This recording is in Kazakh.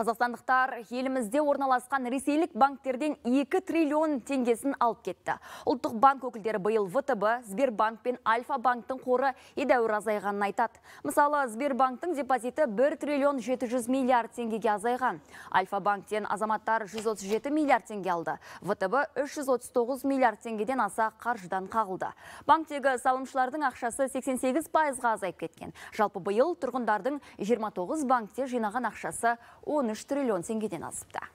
Қазақстандықтар елімізде орналасқан ресейлік банктерден 2 триллион теңгесін алып кетті. Ұлттық банк өкілдері биыл ВТБ, Сбербанк пен Альфа банктың қоры едәуір азайғанын айтады. Мысалы, Сбербанктың депозиті 1 триллион 700 миллиард теңгеге азайған. Альфа банктен азаматтар 137 миллиард теңге алды. ВТБ 339 миллиард теңгеден аса қаржыдан қағылды. Банктегі салымшылардың ақшасы 88 пайызға азайып кеткен. Жалпы биыл тұрғындардың 29 банкте жинаған ақшасы 10 3 0 0 триллион теңгеден асыпты